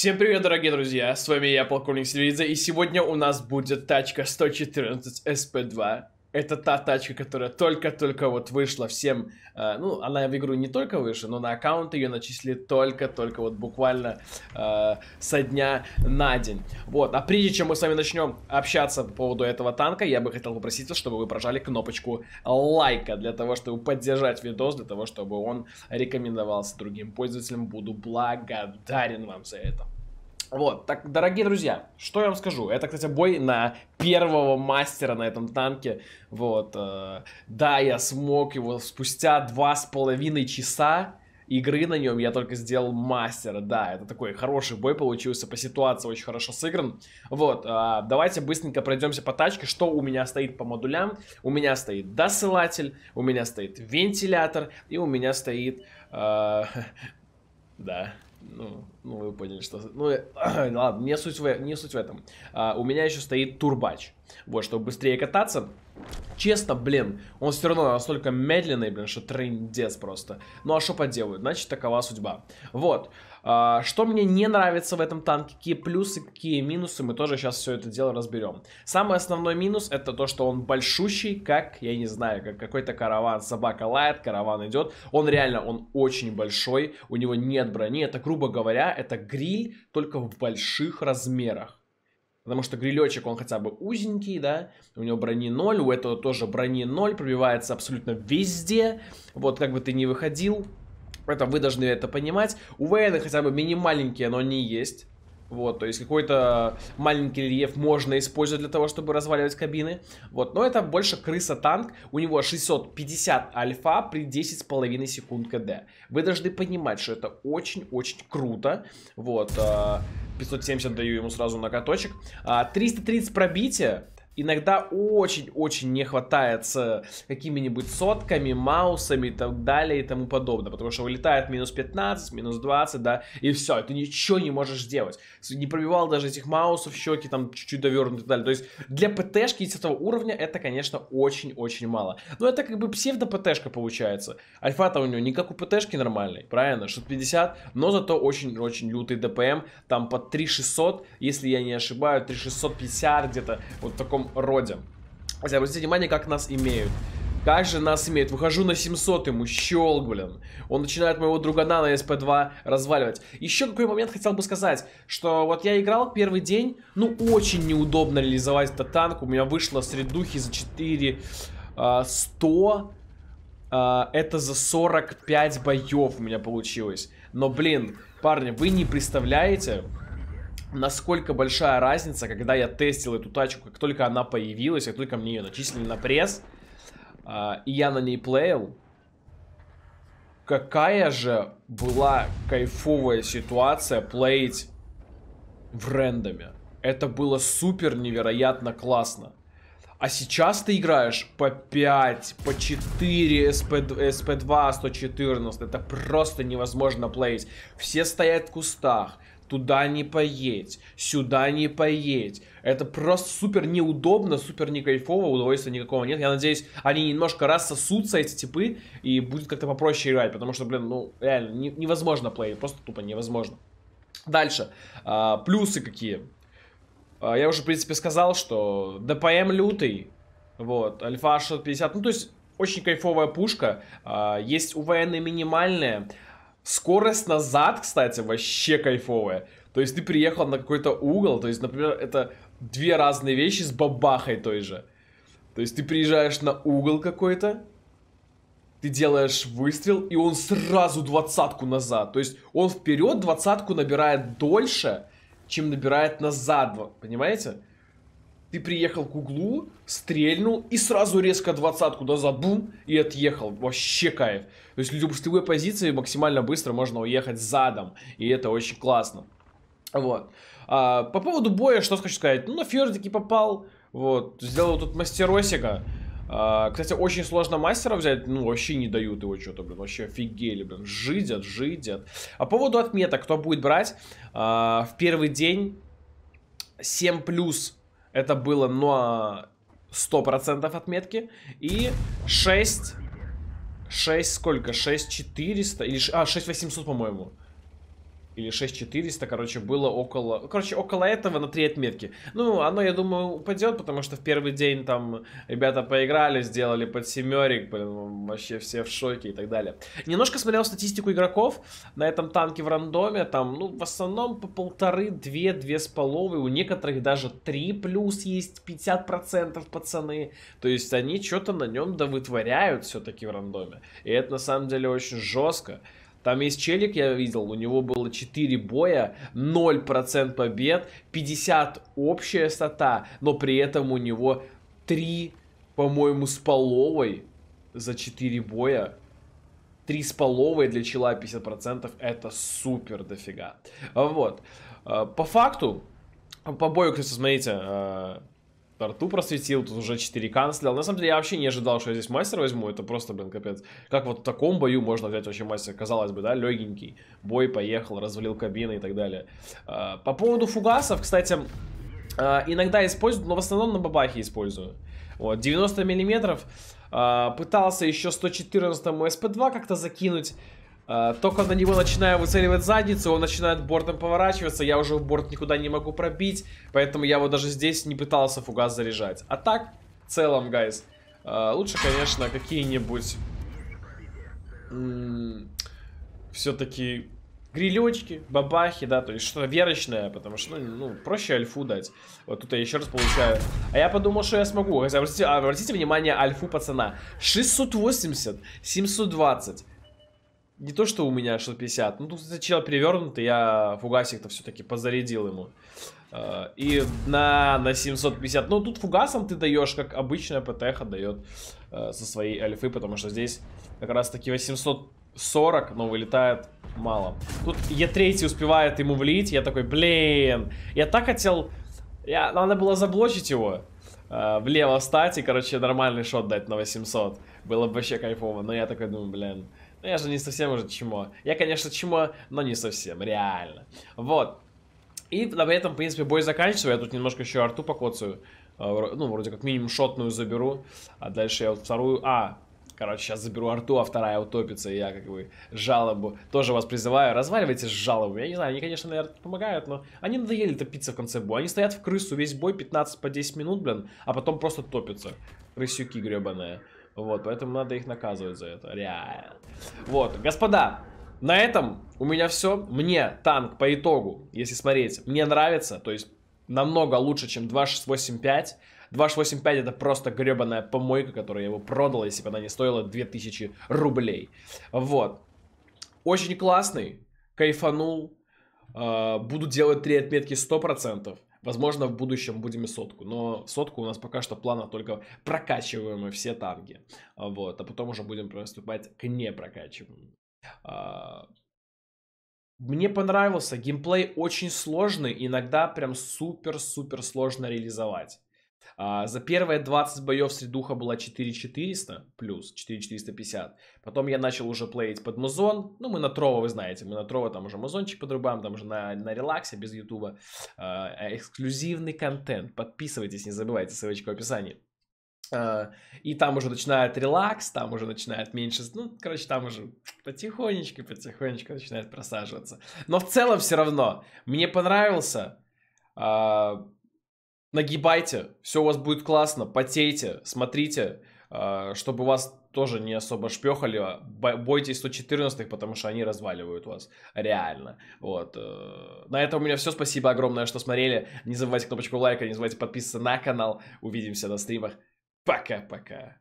Всем привет, дорогие друзья, с вами я, полковник Селидзе, и сегодня у нас будет тачка 114 SP2 это та тачка, которая только-только вот вышла всем. Э, ну, она в игру не только вышла, но на аккаунт ее начислили только-только вот буквально э, со дня на день. Вот, а прежде чем мы с вами начнем общаться по поводу этого танка, я бы хотел попросить вас, чтобы вы прожали кнопочку лайка для того, чтобы поддержать видос, для того, чтобы он рекомендовался другим пользователям. Буду благодарен вам за это. Вот, так, дорогие друзья, что я вам скажу? Это, кстати, бой на первого мастера на этом танке. Вот, э, да, я смог его спустя два с половиной часа игры на нем я только сделал мастера. Да, это такой хороший бой получился, по ситуации очень хорошо сыгран. Вот, э, давайте быстренько пройдемся по тачке, что у меня стоит по модулям. У меня стоит досылатель, у меня стоит вентилятор и у меня стоит... Э, да, ну, ну вы поняли, что... Ну, э, ладно, не суть в, не суть в этом. А, у меня еще стоит турбач. Вот, чтобы быстрее кататься. Честно, блин, он все равно настолько медленный, блин, что трендец просто. Ну а что поделать, значит такова судьба. Вот. А, что мне не нравится в этом танке, какие плюсы, какие минусы, мы тоже сейчас все это дело разберем. Самый основной минус это то, что он большущий, как, я не знаю, как какой-то караван. Собака лает, караван идет. Он реально, он очень большой, у него нет брони. Это, грубо говоря, это гриль только в больших размерах. Потому что грилечек, он хотя бы узенький, да, у него брони 0, у этого тоже брони 0, пробивается абсолютно везде. Вот как бы ты ни выходил, это вы должны это понимать. У Вейна хотя бы минималенькие, но они есть. Вот, то есть какой-то маленький рельеф можно использовать для того, чтобы разваливать кабины. Вот, но это больше крыса-танк. У него 650 альфа при 10,5 секунд КД. Вы должны понимать, что это очень-очень круто. Вот, 570 а, даю ему сразу на каточек. 330 а, пробития иногда очень-очень не хватает с э, какими-нибудь сотками, маусами и так далее и тому подобное, потому что вылетает минус 15, минус 20, да, и все, ты ничего не можешь делать. Не пробивал даже этих маусов, щеки там чуть-чуть довернуты и так далее. То есть для ПТшки этого уровня это, конечно, очень-очень мало. Но это как бы псевдо-ПТшка получается. Альфа-то у него не как у ПТшки нормальный, правильно, 650, но зато очень-очень лютый ДПМ, эм, там под 3600, если я не ошибаюсь, 3650 где-то, вот в таком таком роде. Обратите внимание, как нас имеют. Как же нас имеют. Выхожу на 700 ему, щелк, блин. Он начинает моего другана на SP2 разваливать. Еще какой момент хотел бы сказать, что вот я играл первый день, ну очень неудобно реализовать этот танк. У меня вышло средухи за 4 а, 100. А, это за 45 боев у меня получилось. Но, блин, парни, вы не представляете, насколько большая разница, когда я тестил эту тачку, как только она появилась, как только мне ее начислили на пресс, а, и я на ней плеял. какая же была кайфовая ситуация плеить в рендоме. Это было супер невероятно классно. А сейчас ты играешь по 5, по 4, SP, SP2, 114. Это просто невозможно плеить. Все стоят в кустах туда не поедь, сюда не поедь. Это просто супер неудобно, супер не кайфово, удовольствия никакого нет. Я надеюсь, они немножко раз сосутся эти типы, и будет как-то попроще играть, потому что, блин, ну, реально, не, невозможно плей, просто тупо невозможно. Дальше, а, плюсы какие. А, я уже, в принципе, сказал, что ДПМ лютый, вот, альфа 650, ну, то есть очень кайфовая пушка. А, есть у военной минимальная. Скорость назад, кстати, вообще кайфовая. То есть ты приехал на какой-то угол, то есть, например, это две разные вещи с бабахой той же. То есть ты приезжаешь на угол какой-то, ты делаешь выстрел, и он сразу двадцатку назад. То есть он вперед двадцатку набирает дольше, чем набирает назад, понимаете? ты приехал к углу, стрельнул и сразу резко двадцатку назад, бум, и отъехал. Вообще кайф. То есть в любой позиции максимально быстро можно уехать задом, и это очень классно. Вот. А, по поводу боя, что хочу сказать. Ну, на фьордики попал, вот, сделал тут мастеросика. А, кстати, очень сложно мастера взять, ну, вообще не дают его что-то, блин, вообще офигели, блин, жидят, жидят. А по поводу отметок, кто будет брать, а, в первый день 7 плюс это было на 100% отметки. И 6... 6 сколько? 6400 или... А, 6800, по-моему или 6400, короче, было около, короче, около этого на три отметки. Ну, оно, я думаю, упадет, потому что в первый день там ребята поиграли, сделали под семерик, блин, вообще все в шоке и так далее. Немножко смотрел статистику игроков на этом танке в рандоме, там, ну, в основном по полторы, две, две с половой, у некоторых даже три плюс есть, 50% пацаны, то есть они что-то на нем да вытворяют все-таки в рандоме, и это на самом деле очень жестко. Там есть челик, я видел, у него было 4 боя, 0% побед, 50 общая стата, но при этом у него 3, по-моему, с половой за 4 боя. 3 с половой для чела 50% это супер дофига. Вот. Э, по факту, по бою, кстати, смотрите, э, Тарту просветил, тут уже 4 канцлил. На самом деле я вообще не ожидал, что я здесь мастер возьму. Это просто, блин, капец. Как вот в таком бою можно взять вообще мастер? Казалось бы, да, легенький. Бой поехал, развалил кабины и так далее. А, по поводу фугасов, кстати, а, иногда использую, но в основном на бабахе использую. Вот, 90 миллиметров. А, пытался еще 114 СП-2 как-то закинуть. А, только на него начинаю выцеливать задницу, он начинает бортом поворачиваться, я уже в борт никуда не могу пробить, поэтому я вот даже здесь не пытался фугас заряжать. А так, в целом, гайз, лучше, конечно, какие-нибудь... Все-таки грилечки, бабахи, да, то есть что-то верочное, потому что, ну, ну, проще альфу дать. Вот тут я еще раз получаю. А я подумал, что я смогу. Хотя, обратите, обратите внимание, альфу пацана. 680, 720, не то, что у меня 650, ну тут сначала перевернутый, я фугасик-то все-таки позарядил ему. Э, и на, на 750, ну тут фугасом ты даешь, как обычная ПТХ дает э, со своей альфы, потому что здесь как раз таки 840, но вылетает мало. Тут Е3 успевает ему влить, я такой, блин, я так хотел, я, надо было заблочить его. Э, влево встать и, короче, нормальный шот дать на 800. Было бы вообще кайфово, но я такой думаю, блин, ну, я же не совсем уже чмо. Я, конечно, чмо, но не совсем, реально. Вот. И на этом, в принципе, бой заканчивается. Я тут немножко еще арту покоцаю. А, ну, вроде как минимум шотную заберу. А дальше я вот вторую... А, короче, сейчас заберу арту, а вторая утопится. И я как бы жалобу тоже вас призываю. Разваливайте жалобу. Я не знаю, они, конечно, наверное, помогают, но... Они надоели топиться в конце боя. Они стоят в крысу весь бой 15 по 10 минут, блин. А потом просто топятся. Крысюки гребаные. Вот, поэтому надо их наказывать за это. Реально. Вот, господа, на этом у меня все. Мне танк по итогу, если смотреть, мне нравится. То есть намного лучше, чем 2685. 2685 это просто гребаная помойка, которую я его продал, если бы она не стоила 2000 рублей. Вот. Очень классный, кайфанул. А, буду делать три отметки 100%. Возможно, в будущем будем и сотку, но сотку у нас пока что плана только прокачиваем все танки. А, вот, а потом уже будем приступать к непрокачиваемым. А, мне понравился, геймплей очень сложный, иногда прям супер-супер сложно реализовать. А, за первые 20 боев средуха была 4400 плюс 4450. Потом я начал уже плеить под музон. Ну, мы на Трово, вы знаете, мы на Трово там уже музончик подрубаем, там уже на, на релаксе без ютуба. А, эксклюзивный контент. Подписывайтесь, не забывайте, ссылочка в описании. А, и там уже начинает релакс, там уже начинает меньше, ну, короче, там уже потихонечку, потихонечку начинает просаживаться. Но в целом все равно, мне понравился, а, нагибайте, все у вас будет классно, потейте, смотрите, а, чтобы вас тоже не особо шпехали, а, бойтесь 114-х, потому что они разваливают вас, реально, вот. Э, на этом у меня все, спасибо огромное, что смотрели, не забывайте кнопочку лайка, не забывайте подписываться на канал, увидимся на стримах, пока-пока.